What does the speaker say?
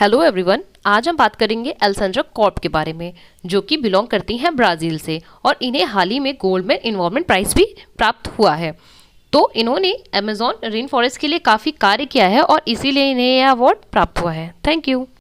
hello everyone आज हम बात करेंगे एलसेंड्रा कॉर्प के बारे में जो कि बिलोंग करती हैं ब्राज़ील से और इन्हें हाल ही में गोल्ड में इन्वॉल्वमेंट प्राइस भी प्राप्त हुआ है तो इन्होंने अमेजॉन रेन फॉरेस्ट के लिए काफ़ी कार्य किया है और इसीलिए इन्हें यह अवार्ड प्राप्त हुआ है थैंक यू